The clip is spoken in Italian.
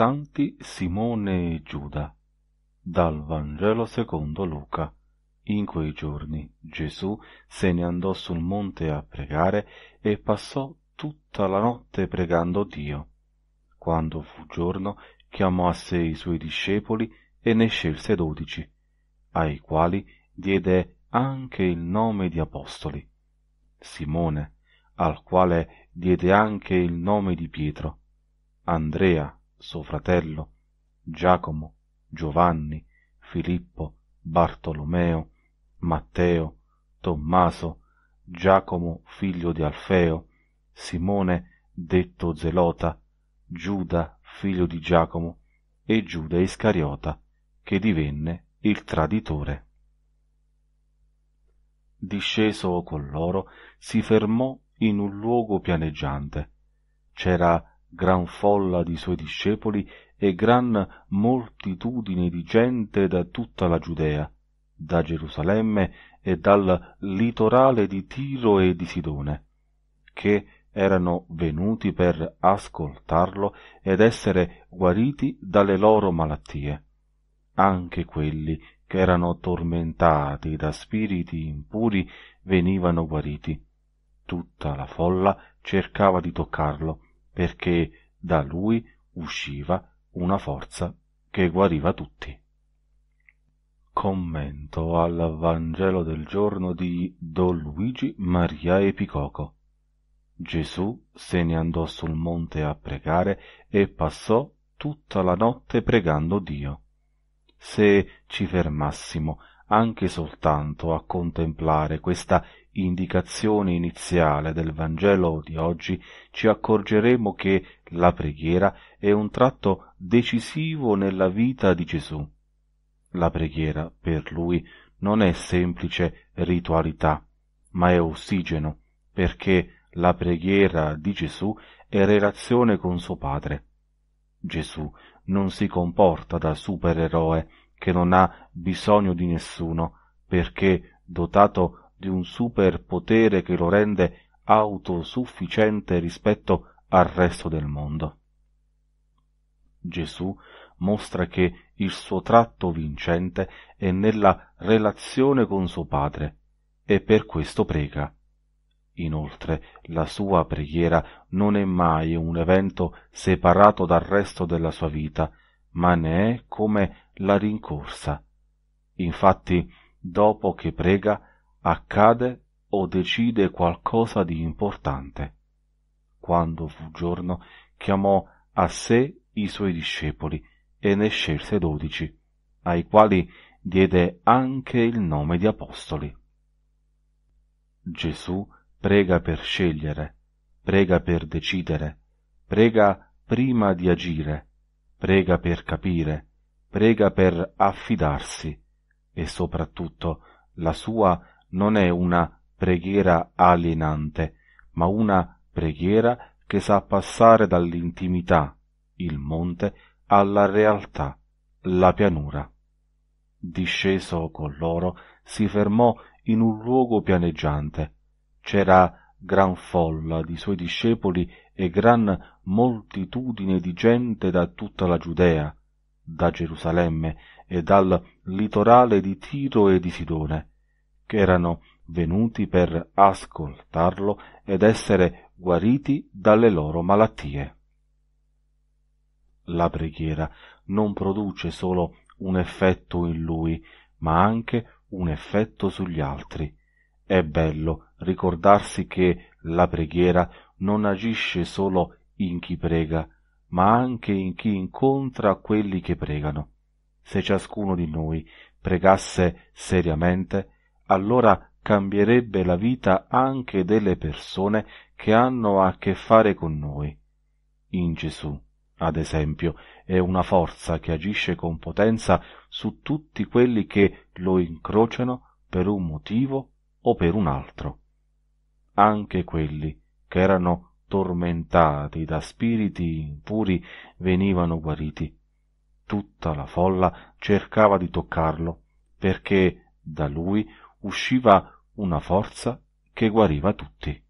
Santi Simone e Giuda. Dal Vangelo secondo Luca. In quei giorni Gesù se ne andò sul monte a pregare e passò tutta la notte pregando Dio. Quando fu giorno, chiamò a sé i suoi discepoli e ne scelse dodici, ai quali diede anche il nome di apostoli. Simone, al quale diede anche il nome di Pietro, Andrea, suo fratello, Giacomo, Giovanni, Filippo, Bartolomeo, Matteo, Tommaso, Giacomo figlio di Alfeo, Simone detto Zelota, Giuda figlio di Giacomo e Giuda Iscariota, che divenne il traditore. Disceso con loro, si fermò in un luogo pianeggiante. C'era gran folla di suoi discepoli e gran moltitudine di gente da tutta la Giudea, da Gerusalemme e dal litorale di Tiro e di Sidone, che erano venuti per ascoltarlo ed essere guariti dalle loro malattie. Anche quelli che erano tormentati da spiriti impuri venivano guariti. Tutta la folla cercava di toccarlo, perché da lui usciva una forza che guariva tutti. Commento al Vangelo del giorno di Don Luigi Maria Epicoco. Gesù se ne andò sul monte a pregare e passò tutta la notte pregando Dio. Se ci fermassimo anche soltanto a contemplare questa indicazione iniziale del Vangelo di oggi ci accorgeremo che la preghiera è un tratto decisivo nella vita di Gesù. La preghiera, per lui, non è semplice ritualità, ma è ossigeno, perché la preghiera di Gesù è relazione con suo Padre. Gesù non si comporta da supereroe che non ha bisogno di nessuno, perché dotato di un superpotere che lo rende autosufficiente rispetto al resto del mondo. Gesù mostra che il suo tratto vincente è nella relazione con suo Padre e per questo prega. Inoltre la sua preghiera non è mai un evento separato dal resto della sua vita, ma ne è come la rincorsa. Infatti, dopo che prega, accade o decide qualcosa di importante. Quando fu giorno, chiamò a sé i suoi discepoli e ne scelse dodici, ai quali diede anche il nome di apostoli. Gesù prega per scegliere, prega per decidere, prega prima di agire, prega per capire, prega per affidarsi e soprattutto la sua non è una preghiera alienante, ma una preghiera che sa passare dall'intimità, il monte, alla realtà, la pianura. Disceso con loro, si fermò in un luogo pianeggiante. C'era gran folla di suoi discepoli e gran moltitudine di gente da tutta la Giudea, da Gerusalemme e dal litorale di Tiro e di Sidone, che erano venuti per ascoltarlo ed essere guariti dalle loro malattie. La preghiera non produce solo un effetto in lui, ma anche un effetto sugli altri, è bello ricordarsi che la preghiera non agisce solo in chi prega, ma anche in chi incontra quelli che pregano. Se ciascuno di noi pregasse seriamente, allora cambierebbe la vita anche delle persone che hanno a che fare con noi. In Gesù, ad esempio, è una forza che agisce con potenza su tutti quelli che lo incrociano per un motivo o per un altro. Anche quelli che erano tormentati da spiriti impuri venivano guariti. Tutta la folla cercava di toccarlo, perché da lui usciva una forza che guariva tutti.